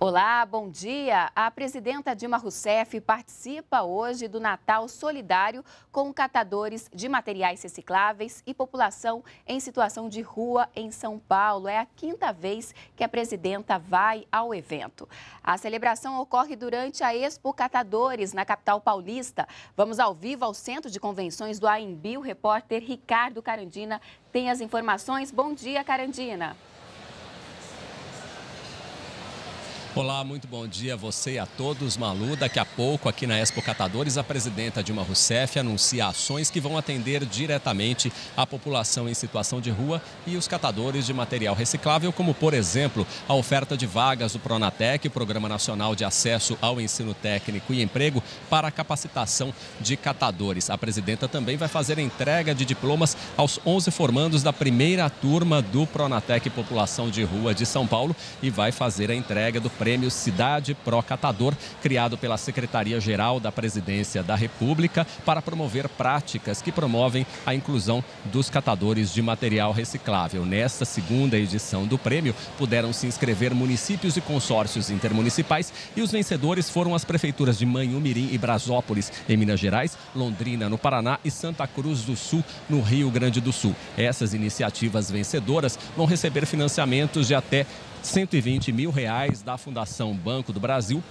Olá, bom dia. A presidenta Dilma Rousseff participa hoje do Natal Solidário com catadores de materiais recicláveis e população em situação de rua em São Paulo. É a quinta vez que a presidenta vai ao evento. A celebração ocorre durante a Expo Catadores na capital paulista. Vamos ao vivo ao Centro de Convenções do AMB. O repórter Ricardo Carandina tem as informações. Bom dia, Carandina. Olá, muito bom dia a você e a todos. Malu, daqui a pouco, aqui na Expo Catadores, a presidenta Dilma Rousseff anuncia ações que vão atender diretamente a população em situação de rua e os catadores de material reciclável, como, por exemplo, a oferta de vagas do Pronatec, o Programa Nacional de Acesso ao Ensino Técnico e Emprego, para a capacitação de catadores. A presidenta também vai fazer entrega de diplomas aos 11 formandos da primeira turma do Pronatec População de Rua de São Paulo e vai fazer a entrega do prêmio prêmio Cidade Pro Catador, criado pela Secretaria-Geral da Presidência da República para promover práticas que promovem a inclusão dos catadores de material reciclável. Nesta segunda edição do prêmio, puderam se inscrever municípios e consórcios intermunicipais e os vencedores foram as prefeituras de Manhumirim e Brasópolis, em Minas Gerais, Londrina, no Paraná e Santa Cruz do Sul, no Rio Grande do Sul. Essas iniciativas vencedoras vão receber financiamentos de até 120 mil reais da Fundação Banco do Brasil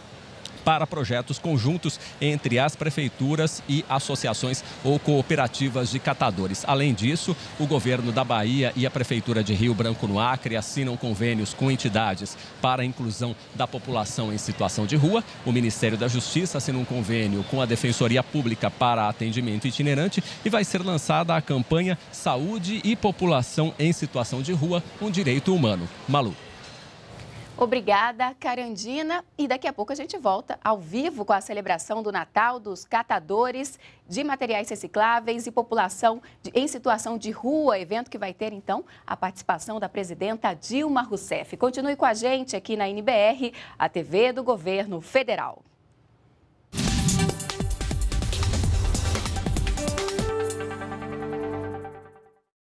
para projetos conjuntos entre as prefeituras e associações ou cooperativas de catadores. Além disso, o governo da Bahia e a prefeitura de Rio Branco no Acre assinam convênios com entidades para a inclusão da população em situação de rua. O Ministério da Justiça assina um convênio com a Defensoria Pública para atendimento itinerante e vai ser lançada a campanha Saúde e População em Situação de Rua, um Direito Humano. Malu. Obrigada, Carandina. E daqui a pouco a gente volta ao vivo com a celebração do Natal dos catadores de materiais recicláveis e população de, em situação de rua, evento que vai ter, então, a participação da presidenta Dilma Rousseff. Continue com a gente aqui na NBR, a TV do Governo Federal.